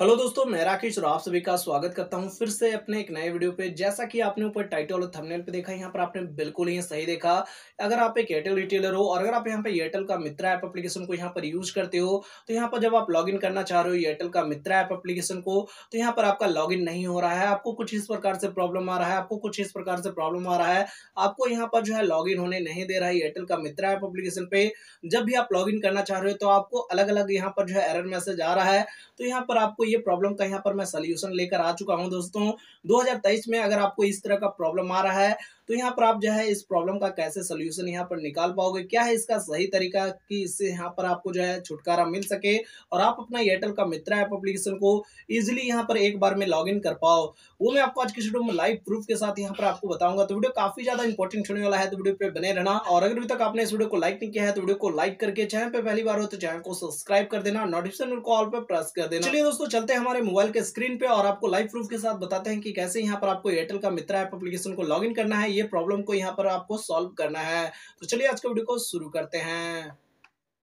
hello दोस्तों मैं राकेश और आप सभी का स्वागत करता हूं फिर से अपने एक नए वीडियो पे जैसा कि आपने ऊपर टाइटल और थंबनेल पे देखा यहां पर आपने बिल्कुल ही सही देखा अगर आप एक एयरटेल रिटेलर हो और अगर आप यहां पे एयरटेल का मित्रा ऐप एप्लीकेशन को यहां पर यूज करते हो तो यहां पर जब आप लॉग करना चाह रहे हो एयरटेल का मित्रा ऐप एप्लीकेशन को तो यहाँ पर आपका लॉग नहीं हो रहा है आपको कुछ इस प्रकार से प्रॉब्लम आ रहा है आपको कुछ इस प्रकार से प्रॉब्लम आ रहा है आपको यहाँ पर जो है लॉग होने नहीं दे रहा है एयरटेल का मित्रा ऐप एप्लीकेशन पे जब भी आप लॉग करना चाह रहे हो तो आपको अलग अलग यहाँ पर जो है एरर मैसेज आ रहा है तो यहाँ पर आपको ये प्रॉब्लम का यहाँ पर मैं सोल्यूशन लेकर आ चुका हूँ दोस्तों दो में अगर आपको इस तरह का प्रॉब्लम आ रहा है तो यहाँ पर आप जो है इस प्रॉब्लम का कैसे सोल्यूशन यहाँ पर निकाल पाओगे क्या है इसका सही तरीका कि इससे यहाँ पर आपको जो है छुटकारा मिल सके और आप अपना एयरटेल का मित्रा ऐप एप्लीकेशन को इजीली यहाँ पर एक बार में लॉगिन कर पाओ वो मैं आपको आज के वीडियो में लाइव प्रूफ के साथ यहाँ पर आपको बताऊंगा तो वीडियो काफी ज्यादा इंपॉर्टेंट होने वाला है तो वीडियो पे बने रहना और अगर अभी तक आपने इस वीडियो को लाइक नहीं किया है तो वीडियो को लाइक करके चैनल पर पहली बार हो तो चैनल को सब्सक्राइब कर देना नोटिफिकेशन को ऑल पर प्रेस कर देना चलिए दोस्तों चलते हैं हमारे मोबाइल के स्क्रीन पे और आपको लाइव प्रूफ के साथ बताते हैं कि कैसे यहाँ पर आपको एयरटेल का मित्र ऐप एप्लीकेशन को लॉगिन करना है ये प्रॉब्लम को यहाँ पर आपको सॉल्व करना है तो चलिए आज के वीडियो को शुरू करते हैं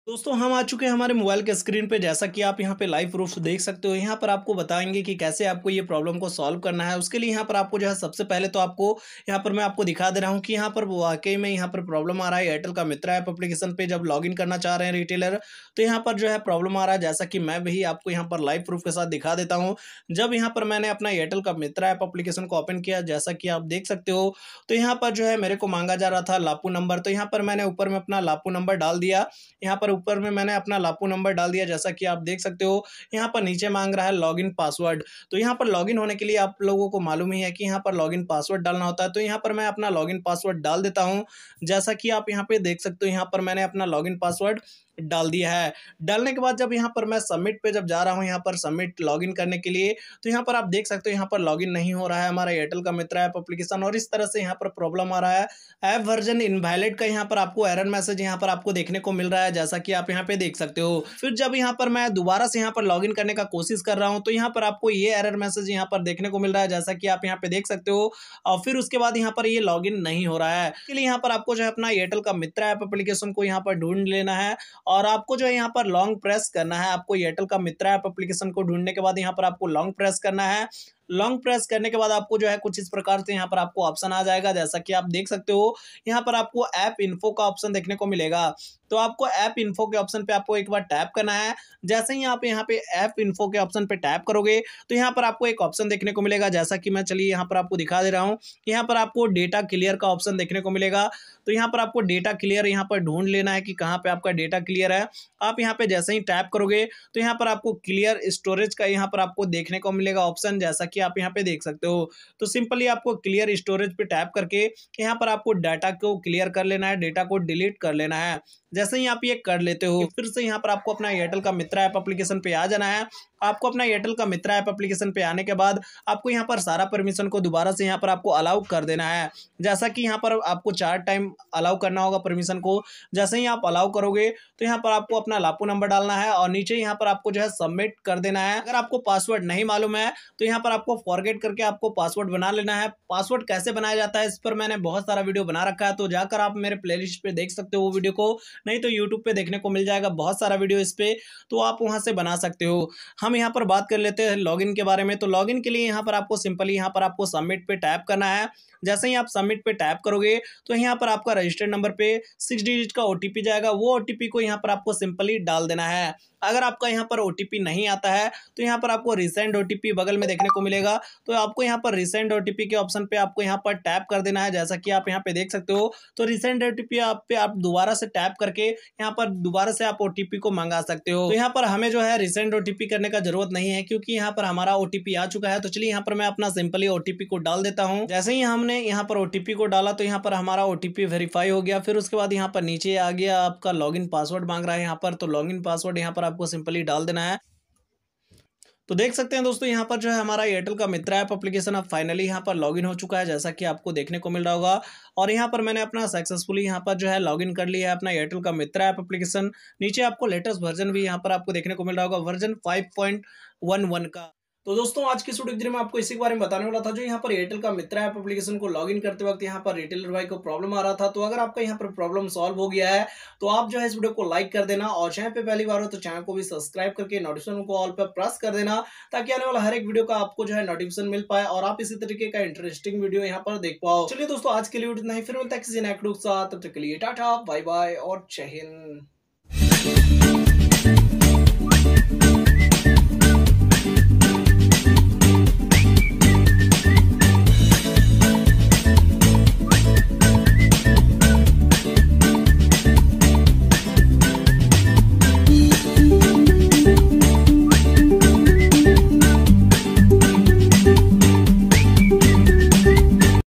दोस्तों हम आ चुके हैं हमारे मोबाइल के स्क्रीन पे जैसा कि आप यहाँ पे लाइव प्रूफ देख सकते हो यहाँ पर आपको बताएंगे कि कैसे आपको ये प्रॉब्लम को सॉल्व करना है उसके लिए यहाँ पर आपको जो है सबसे पहले तो आपको यहाँ पर मैं आपको दिखा दे रहा हूँ कि यहाँ पर वाकई में यहाँ पर प्रॉब्लम आ रहा है एयरटेल का मित्र ऐप अपलीकेशन पर जब लॉग करना चाह रहे हैं रिटेलर तो यहाँ पर जो है प्रॉब्लम आ रहा है जैसा कि मैं भी आपको यहाँ पर लाइव प्रूफ के साथ दिखा देता हूँ जब यहाँ पर मैंने अपना एयरटेल का मित्र ऐप एप्लीकेशन को ओपन किया जैसा कि आप देख सकते हो तो यहाँ पर जो है मेरे को मांगा जा रहा था लापू नंबर तो यहाँ पर मैंने ऊपर में अपना लापू नंबर डाल दिया यहाँ पर ऊपर में मैंने अपना लापू नंबर डाल दिया जैसा कि आप देख सकते हो यहाँ पर नीचे मांग रहा है लॉगिन पासवर्ड तो यहाँ पर लॉगिन होने के लिए आप लोगों को मालूम ही है कि यहाँ पर लॉगिन पासवर्ड डालना होता है तो यहाँ पर मैं अपना लॉगिन पासवर्ड डाल देता हूँ जैसा कि आप यहाँ पे देख सकते हो यहाँ पर मैंने अपना लॉगिन पासवर्ड डाल दिया है डालने के बाद जब यहाँ पर मैं सबमिट पे जब जा रहा हूँ यहाँ पर सबमिट लॉगिन करने के लिए तो यहाँ पर आप देख सकते हो यहाँ पर लॉगिन नहीं हो रहा है हमारा एयरटेल का मित्र ऐप अप्लीकेशन और इस तरह से यहाँ पर प्रॉब्लम आ रहा है ऐप वर्जन इनवैलिड का यहाँ पर आपको एरर मैसेज यहाँ पर आपको देखने को मिल रहा है जैसा कि आप यहाँ पे देख सकते हो फिर जब यहाँ पर मैं दोबारा से यहाँ पर लॉग करने का कोशिश कर रहा हूँ तो यहाँ पर आपको ये एरर मैसेज यहाँ पर देखने को मिल रहा है जैसा कि आप यहाँ पे देख सकते हो और फिर उसके बाद यहाँ पर ये लॉग नहीं हो रहा है इसलिए यहाँ पर आपको जो है अपना एयरटेल का मित्र ऐप अप्लीकेशन को यहाँ पर ढूंढ लेना है और आपको जो है यहाँ पर लॉन्ग प्रेस करना है आपको एयरटेल का मित्र ऐप अप्लीकेशन को ढूंढने के बाद यहाँ पर आपको लॉन्ग प्रेस करना है लॉन्ग प्रेस करने के बाद आपको जो है कुछ इस प्रकार से यहाँ पर आपको ऑप्शन आ जाएगा जैसा कि आप देख सकते हो यहाँ पर आपको ऐप इन्फो का ऑप्शन देखने को मिलेगा तो आपको ऐप इन्फो के ऑप्शन पे आपको एक बार टैप करना है जैसे ही आप यहाँ पे ऐप इन्फो के ऑप्शन पे टैप करोगे तो यहाँ पर आपको एक ऑप्शन देखने को मिलेगा जैसा कि मैं चलिए यहाँ पर आपको दिखा दे रहा हूँ यहाँ पर आपको डेटा क्लियर का ऑप्शन देखने को मिलेगा तो यहाँ पर आपको डेटा क्लियर यहाँ पर ढूंढ लेना है कि कहाँ पर आपका डेटा क्लियर है आप यहाँ पर जैसे ही टैप करोगे तो यहाँ पर आपको क्लियर स्टोरेज का यहाँ पर आपको देखने को मिलेगा ऑप्शन जैसा कि आप यहाँ पे देख सकते हो तो सिंपली आपको क्लियर स्टोरेज पे टैप करके यहाँ पर आपको डाटा को क्लियर कर लेना है डेटा को डिलीट कर लेना है जैसे ही आप ये कर लेते हो फिर से यहाँ पर आपको अपना एयरटेल का मित्र ऐप एप्लीकेशन पे आ जाना है आपको अपना एयरटेल का मित्र ऐप एप्लीकेशन पे आने के बाद आपको यहाँ पर सारा परमिशन को दोबारा से यहाँ पर आपको अलाउ कर देना है जैसा कि यहाँ पर आपको चार टाइम अलाउ करना होगा परमिशन को जैसे ही आप अलाउ करोगे तो यहाँ पर आपको अपना लापू नंबर डालना है और नीचे यहाँ पर आपको जो है सबमिट कर देना है अगर आपको पासवर्ड नहीं मालूम है तो यहाँ पर आपको फॉरगेट करके आपको पासवर्ड बना लेना है पासवर्ड कैसे बनाया जाता है इस पर मैंने बहुत सारा वीडियो बना रखा है तो जाकर आप मेरे प्ले पे देख सकते हो वो वीडियो को नहीं तो यूट्यूब पे देखने को मिल जाएगा बहुत सारा वीडियो इस पर तो आप वहाँ से बना सकते हो हम हम यहाँ पर बात कर लेते हैं लॉगिन के बारे में तो लॉगिन के लिए यहाँ पर आपको सिंपली यहाँ पर आपको सबमिट पे टैप करना है जैसे ही आप सबमिट पे टैप करोगे तो यहाँ पर आपका रजिस्टर्ड नंबर पे सिक्स डिजिट का ओ जाएगा वो ओ को यहाँ पर आपको सिंपली डाल देना है अगर आपका यहाँ पर ओ नहीं आता है तो यहाँ पर आपको रिसेंट ओ बगल में देखने को मिलेगा तो आपको यहाँ पर रिसेंट ओ के ऑप्शन पर आपको यहाँ पर टैप कर देना है जैसा कि आप यहाँ पे देख सकते हो तो रिसेंट ओ आप पे आप दोबारा से टैप करके यहाँ पर दोबारा से आप ओ को मंगा सकते हो तो यहाँ पर हमें जो है रिसेंट ओ करने का जरूरत नहीं है क्योंकि यहाँ पर हमारा ओ आ चुका है तो चलिए यहाँ पर मैं अपना सिंपली ओ को डाल देता हूँ जैसे ही हमने यहाँ पर ओ को डाला तो यहाँ पर हमारा ओ वेरीफाई हो गया फिर उसके बाद यहाँ पर नीचे आ गया आपका लॉग पासवर्ड मांग रहा है यहाँ पर तो लॉग पासवर्ड यहाँ पर आप आपको सिंपली डाल देना है तो देख सकते हैं दोस्तों यहाँ पर जो है हमारा एयरटेल का मित्र ऐप एप्लीकेशन अब फाइनली यहाँ पर लॉगिन हो चुका है जैसा कि आपको देखने को मिल रहा होगा और यहाँ पर मैंने अपना सक्सेसफुली यहाँ पर जो है लॉगिन कर लिया है अपना एयरटेल का मित्र ऐप एप्लीकेशन नीचे आपको लेटेस्ट वर्जन भी यहाँ पर आपको देखने को मिल रहा होगा वर्जन फाइव का तो दोस्तों आज की स्टूडियो में आपको इसी के बारे में बताने वाला था जो यहाँ पर एयरटेल का मित्र ऐप एप्लीकेशन को लॉगिन करते वक्त यहाँ पर रिटेलर भाई को प्रॉब्लम आ रहा था तो अगर आपका यहाँ पर प्रॉब्लम सॉल्व हो गया है तो आप जो है इस वीडियो को लाइक कर देना और चैनल पे पहली बार हो तो चैनल को भी सब्सक्राइब करके नोटिफिकेशन को ऑल पर प्रेस कर देना ताकि आने वाला हर एक वीडियो का आपको जो है नोटिफिकेशन मिल पाए और आप इसी तरीके का इंटरेस्टिंग वीडियो यहाँ पर देख पाओ चलिए दोस्तों आज के लिए इतना ही फिर मैं तक के लिए टाटा बाय बाय और चहन